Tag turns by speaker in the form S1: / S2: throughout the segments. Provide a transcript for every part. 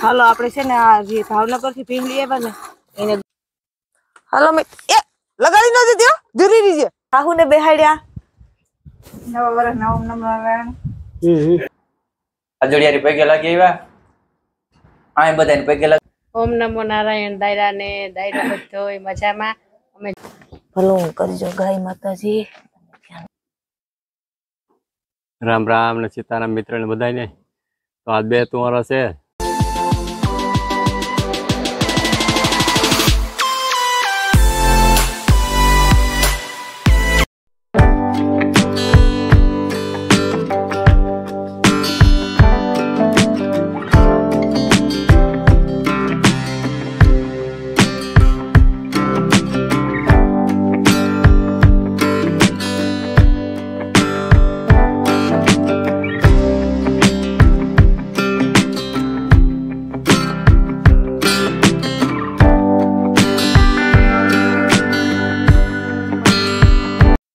S1: હાલો આપણે છે ને આ જે ભાવનગરથી પીંગલી આવ્યા ને એને હાલો મે એ લગાડી ન દીધો ધીરી રીજે સાહુ ને બેહાડ્યા
S2: નવા વરસ નવ નંબર હમ અજડિયારી પગે લાગી આવ્યા આય બધાને પગે લાગી ઓમ નમો નારાયણ દાયરા ને
S1: દાયરા બધો મજામાં અમે ભલું કરજો ગાય માતાજી
S2: રામ રામ ને સીતારામ મિત્ર ને બધા ને તો આ બે તુંવારા છે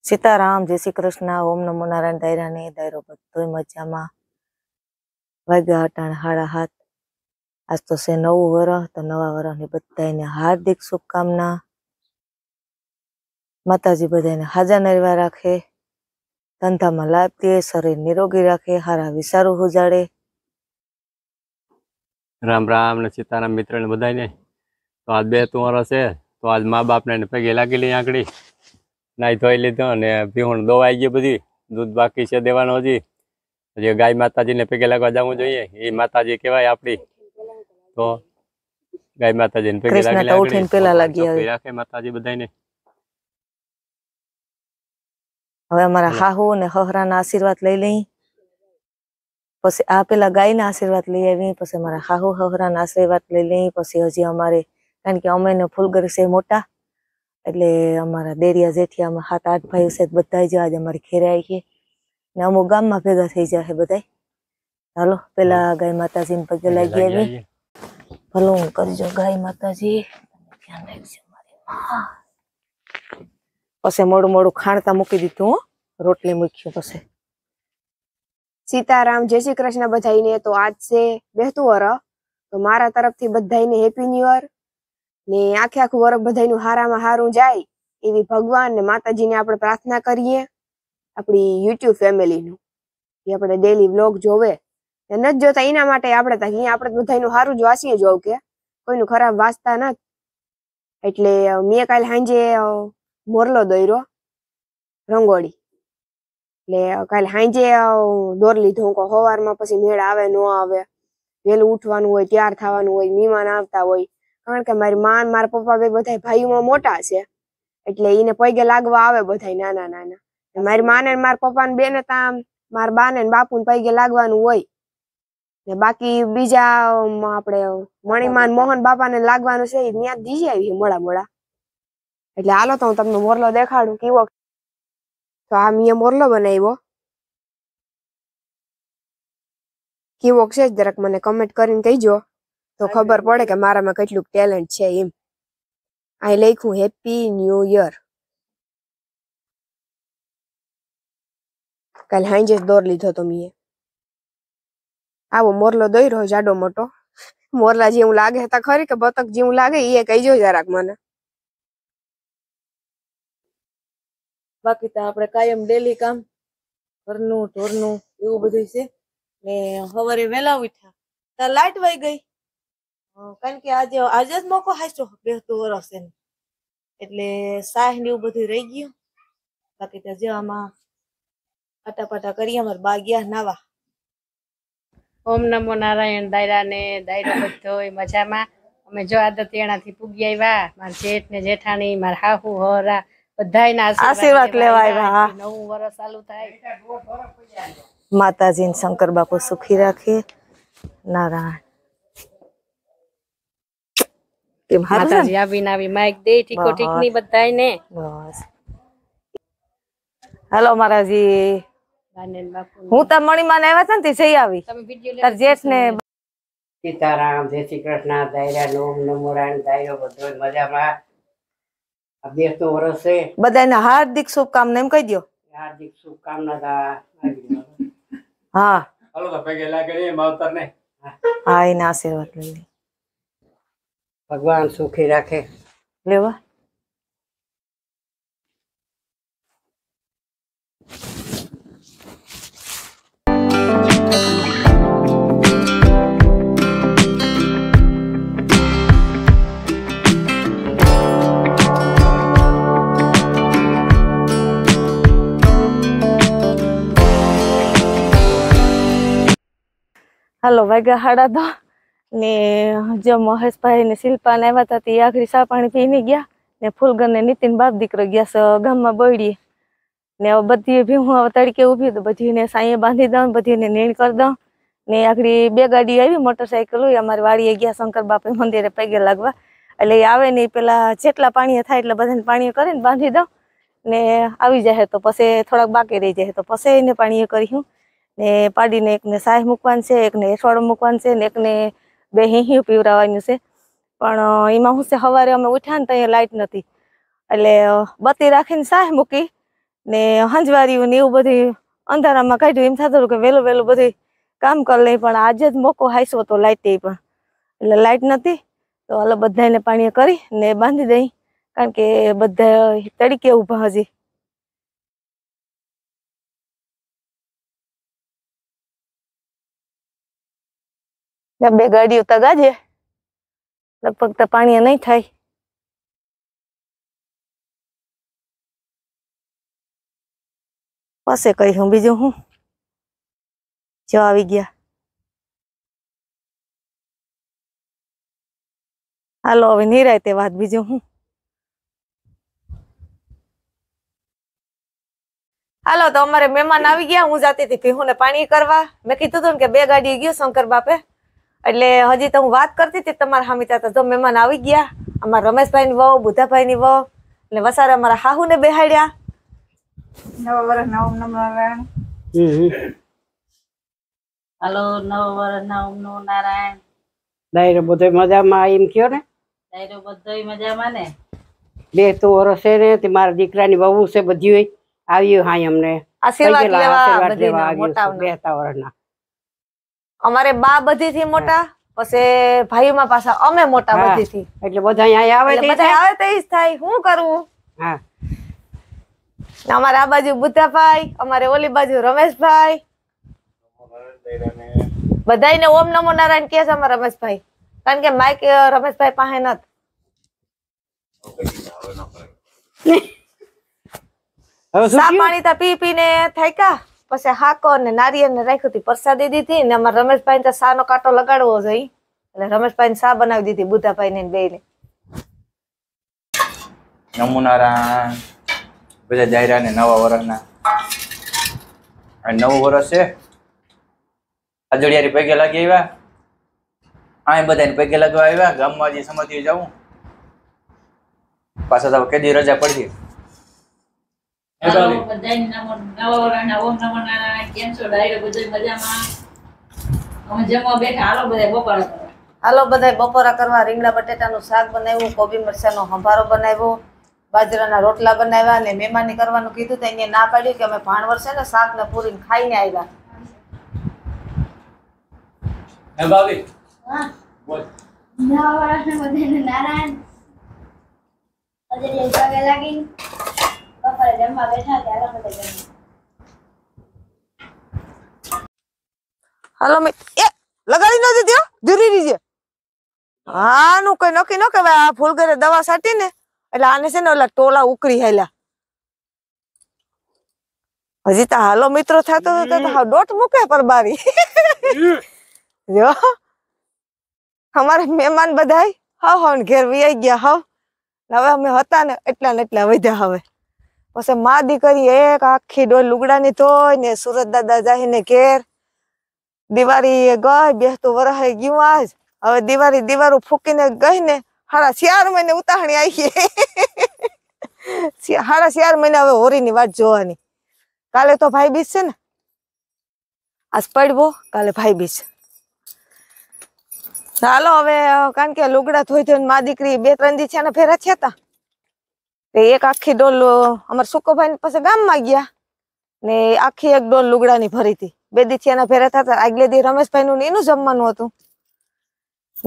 S1: સીતારામ જય શ્રી કૃષ્ણ ઓમ નમો નારાયણ દાયરાને દાયરો બધો મજામાં વાગ્યા અટાણ હાડા હાથ આજ તો છે નવું વરસ તો નવા વરસની બધાને હાર્દિક શુભકામના માતાજી બધાને હાજા નરવા રાખે ધંધામાં લાભ દે શરીર નિરોગી રાખે હારા વિસારું ઉજાડે
S2: રામ રામ ને સીતારામ મિત્ર ને બધાને તો આજ બે તુંવારા છે તો આજ મા બાપ ને પગે લાગેલી આંકડી નાહી ધોઈ લીધો અને ભીહુણ દોવાઈ ગયું બધી દૂધ બાકી છે દેવાનું હજી હજી ગાય માતાજીને પગે લાગવા જવું જોઈએ એ માતાજી કહેવાય આપણી તો ગાય માતાજીને પગે લાગી પેલા લાગી રાખે માતાજી બધાને હવે
S1: અમારા હાહુ અને હહરાના આશીર્વાદ લઈ લઈ પછી આ પેલા ગાયના આશીર્વાદ લઈ આવી પછી અમારા હાહુ હહરાના આશીર્વાદ લઈ લઈ પછી હજી અમારે કારણ કે અમે ફૂલગર છે મોટા એટલે અમારા દેરિયા જેઠિયામાં સાત આઠ ભાઈઓ છે બધા જ આજે અમારે ઘેરે આવી ને અમુક ગામમાં ભેગા થઈ જાય બધા હાલો પેલા ગાય માતાજી ને પગે લાગી આવી ભલો હું કરજો ગાય માતાજી ધ્યાન રાખજો પછી મોડું મોડું ખાણતા મૂકી દીધું રોટલી મૂક્યું પછી
S2: સીતારામ જય શ્રી કૃષ્ણ બધાઈને તો આજ છે બેહતું હર તો મારા તરફથી બધાઈને હેપી ન્યુ યર ને આખે આખું વરખ બધાનું હારામાં હારું જાય એવી ભગવાન ને માતાજીને આપણે પ્રાર્થના કરીએ આપણી યુટ્યુબ ફેમિલીનું જે આપણે ડેલી વ્લોગ જોવે એ નથી જોતા એના માટે આપણે અહીંયા આપણે બધાનું સારું જ વાસીએ જોવું કે કોઈનું ખરાબ વાંચતા નથી એટલે મેં કાલે સાંજે મોરલો દોર્યો રંગોળી એટલે કાલે સાંજે દોર લીધો હું સવારમાં પછી મેળ આવે ન આવે વહેલું ઉઠવાનું હોય તૈયાર થવાનું હોય મહેમાન આવતા હોય કારણ કે મારી માં મારા પપ્પા બે બધા ભાઈઓમાં મોટા છે એટલે એને પગે લાગવા આવે બધા નાના નાના મારી માને મારા પપ્પા પપ્પાને બેને ત્યાં મારા બાપુ ને પગે લાગવાનું હોય ને બાકી બીજા આપણે મણિમાન મોહન બાપા ને લાગવાનું છે ત્યાં દીજી આવી મોડા મોડા એટલે હાલો તો હું તમને મોરલો દેખાડું કેવો તો આ મેં મોરલો બનાવ્યો કેવો છે જરાક મને કમેન્ટ કરીને કહીજો તો ખબર પડે કે મારામાં કેટલું ટેલેન્ટ છે એમ અહીં લખ્યું હેપી ન્યૂ યર કાલે હાંજે દોર લીધો તો મેં આવો મોરલો દોઈ રહ્યો જાડો મોટો મોરલા જેવું લાગે હતા ખરી કે બતક જેવું લાગે એ કહીજો જરાક મને
S1: બાકી તો આપણે કાયમ ડેલી કામ ઘરનું ઢોરનું એવું બધું છે ને સવારે વહેલા ઉઠ્યા ત્યાં લાઇટ વહી ગઈ કાન કે આજ આજ જ મકો હાસ્યો પેતો વરસન એટલે સાહ ની ઉભધી રહી ગયું બાકી તે જવામાં આટાપાટા કરી અમે બાગ્યા નાવા ઓમ નમો નારાયણ ડાયરા ને ડાયરા બધો એ મજા માં અમે જો આદતેણા થી પૂગી આયા માર જેઠ ને જેઠાણી માર સાહુ હોરા બધાય નાશી આશીર્વાદ લેવા આ નવ વરસાલુ
S2: થાય
S1: માતાજી ને શંકર બાપો સુખી રાખે નારાયણ માતાજી આવીને આવી માઇક દે ઠીકો ઠીક ની બધાને બસ હેલો મહારાજી હું તો મણીમાં આવ્યા છે ને તે જઈ આવી તાર જેઠ ને
S2: સીતારામ જય શ્રી કૃષ્ણ દાયરા નોમ નમો રાણ દાયરો બધો મજામાં અભ્યાસ તો વરસ છે
S1: બધાને હાર્દિક શુભકામના એમ કહી દો
S2: હાર્દિક શુભકામના તા હા હલો તો પગે લાગે માવતર ને
S1: હા એના આશીર્વાદ લઈ
S2: ભગવાન સુખી રાખે
S1: લેવા હાલો વાગ્યા હાડા દો ને જે મહેશભાઈ ને શિલ્પાને આવ્યા હતા તે આખરી સા પાણી પીને ગયા ને ફૂલગર ને નીતિન બાપ દીકરો ગયા છે ગામમાં બળીએ ને હવે બધી ભીહું હવે તડકે ઊભી તો બધીને સાંઈએ બાંધી દઉં બધીને નીણ કરી દઉં ને આખરી બે ગાડી આવી મોટરસાઇકલ હોય અમારી વાડીએ ગયા શંકર બાપે મંદિરે પગે લાગવા એટલે આવે ને પેલા જેટલા પાણીએ થાય એટલે બધાને પાણી કરીને બાંધી દઉં ને આવી જાય તો પછી થોડાક બાકી રહી જાય તો પછી એને પાણીએ કરી હું ને પાડીને એકને સાહ મૂકવાનું છે એકને એસવાડો મૂકવાનું છે ને એકને બે હિંહ્યું પીવરાવાનું છે પણ એમાં હું છે સવારે અમે ઉઠ્યા ને ત્યાં અહીંયા લાઇટ નથી એટલે બત્તી રાખીને સાહ મૂકી ને હંજવારીયું ને એવું બધું અંધારામાં કાઢ્યું એમ થતું કે વહેલું વહેલું બધું કામ કરી લઈ પણ આજે જ મોકો હાઈસો હતો લાઇટ એ પણ એટલે લાઇટ નથી તો હાલ બધાને પાણી કરી ને બાંધી દઈ કારણ કે બધા તડકે ઊભા હજી બે ગાડી ઉતગાજે લપકતા પાણી નઈ થાય પાસે કહી હું બીજો હું જો આવી ગયા હાલો venir આતે વાત બીજો હું હાલો તો અમારે મહેમાન આવી ગયા હું જાતી હતી હુંને પાણી કરવા મે કીતો તો કે બે ગાડી ગયો શંકર બાપે એટલે હજી તો હું વાત કરતી હતી કે તમાર સામીતા તો જો મેમન આવી ગયા અમાર રમેશભાઈ ની વહુ બુધાભાઈ ની વહુ એટલે વસાર અમાર સાહુ ને બેહાળ્યા નવવરા નવમ નમરા હ હ હાલો નવવરા નવમ નો નારા
S2: ડાયરો બધે મજામાં આય એમ ક્યો ને
S1: ડાયરો બધે મજામાં ને
S2: લે તો ઓરો છે ને તમાર દીકરા ની વહુ છે બધી આવી હાય અમને આ સેવા કે સેવા બધી મોટા વ બેતાવરણા
S1: અમારે બા બધી થી મોટા પછી ભાઈમાં પાછા અમે મોટા બધી
S2: થી એટલે બધા અહીંયા આવે બધા
S1: આવે તે જ થાય શું કરવું હા અમારે આ બાજુ બુદ્ધાભાઈ અમારે ઓલી બાજુ રમેશભાઈ બધાને ઓમ નમો નારાયણ કે છે અમારા રમેશભાઈ કારણ કે માઇક રમેશભાઈ પાસે નત હવે પાણી તા પી પીને થાય કા પછી હાકો અને નારિયેળને રાખ્યું હતી પ્રસાદી દીધી ને અમારે રમેશભાઈ તો સાનો કાંટો લગાડવો જોઈએ એટલે રમેશભાઈ સા બનાવી દીધી બુધાભાઈ ને બે ને
S2: નમુનારા બધા જાયરા ને નવા વર્ષના નવું વર્ષ છે અજડિયારી પગે લાગી આવ્યા આ બધાને પગે લાગવા આવ્યા ગામમાં જે સમાધિ જવું પાછા તો કેદી રજા પડી હાલો
S1: બધા બપોરા કરવા રીંગણા નું શાક બનાવ્યું કોબી મરચાનો હંભારો બનાવ્યો બાજરાના રોટલા બનાવ્યા અને મહેમાની કરવાનું કીધું તો એને ના પાડ્યું કે અમે ભાણવર છે ને શાક ને પૂરીને ને
S2: આવ્યા નારાયણ વાફરે જમવા બેઠા ત્યારે મત જમ
S1: હાલો મિત એ લગાડી ના જો થે દૂર રીજે હા નું કોઈ નખી નો કે વા ફૂલ ઘરે દવા સાટી ને એટલે આને સેનો અલગ ટોલા ઉકરી હાલ્યા અજી તા હાલો મિત્રો થાતો તો કા ડોટ મૂકે પર મારી જો અમારા મહેમાન બધાય હા હોન ઘર વઈ આ ગયા હવ હવે અમે હતા ને એટલા ને એટલા વધ્યા હવે પછી મા દીકરી એક આખી ડોલ લુગડાની ધોઈ ને સુરત દાદા જાહીને ઘેર દિવાળી ગઈ બેસતું વરહે ગયું આજ હવે દિવાળી દિવારું ફૂકીને ગઈ ને હાડા ચાર મહિને ઉતાહણી આવી હાડા ચાર મહિને હવે હોરીની વાત જોવાની કાલે તો ભાઈ બીજ છે ને આજ પડવો કાલે ભાઈ બીજ ચાલો હવે કારણ કે લુગડા ધોઈ ધોઈને મા દીકરી બે ત્રણ દી છે ને ફેરા છે હતા એ એક આખી ડોલ અમાર સુખોભાઈ ને પછી ગામમાં ગયા ને આખી એક ડોલ લુકડા ની ભરીતી બે દીથીયા ના ફેરા થતા આગલે દે રમેશભાઈ નું ની નું જમવાનું હતું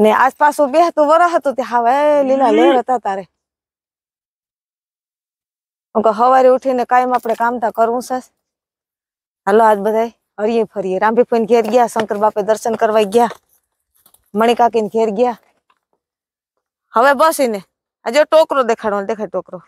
S1: ને આસપાસો બેહતું વરા હતું તે હવા એ લીલા લહેરાતા રહે ઓંકા હવા એ ઊઠીને કાયમ આપણે કામતા કરુંસસ હાલો આજ બધાય હરિયે ફરિયે રામીભાઈ પાસે ઘેર ગયા શંકર બાપા ને દર્શન કરવા ગયા મણી કાકી ને ઘેર ગયા હવે બોસીને આ જો ટોકરો દેખાડો ને દેખાય ટોકરો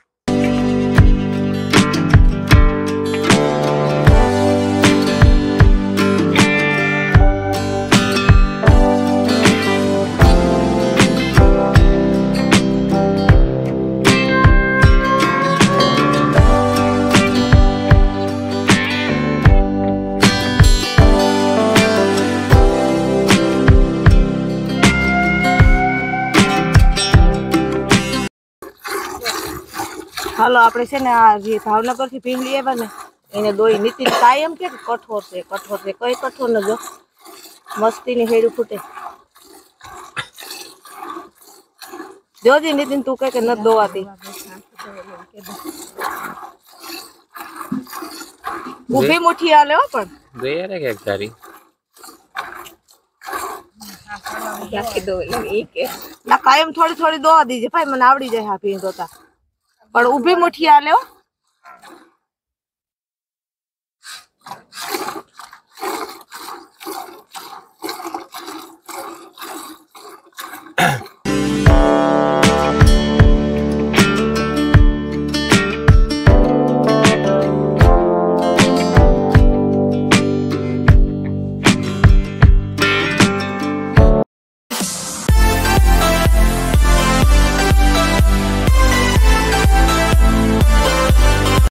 S1: હાલો આપણે છે ને આ જે ભાવનગરથી ભીંગલી આવ્યા ને એને દોઈ નીતિ કાયમ કે કઠોર છે કઠોર છે કઈ કઠોર ન જો મસ્તીની હેડું ફૂટે જોજી નીતિન તું કઈ કે ન દોવાતી ઉભી મુઠી આલે હો પણ
S2: ગઈ રે કે તારી
S1: કાયમ થોડી થોડી દોવા દીજે ભાઈ મને આવડી જાય હા ભીંડોતા પણ ઊભી મુઠ્ઠી આ લેવા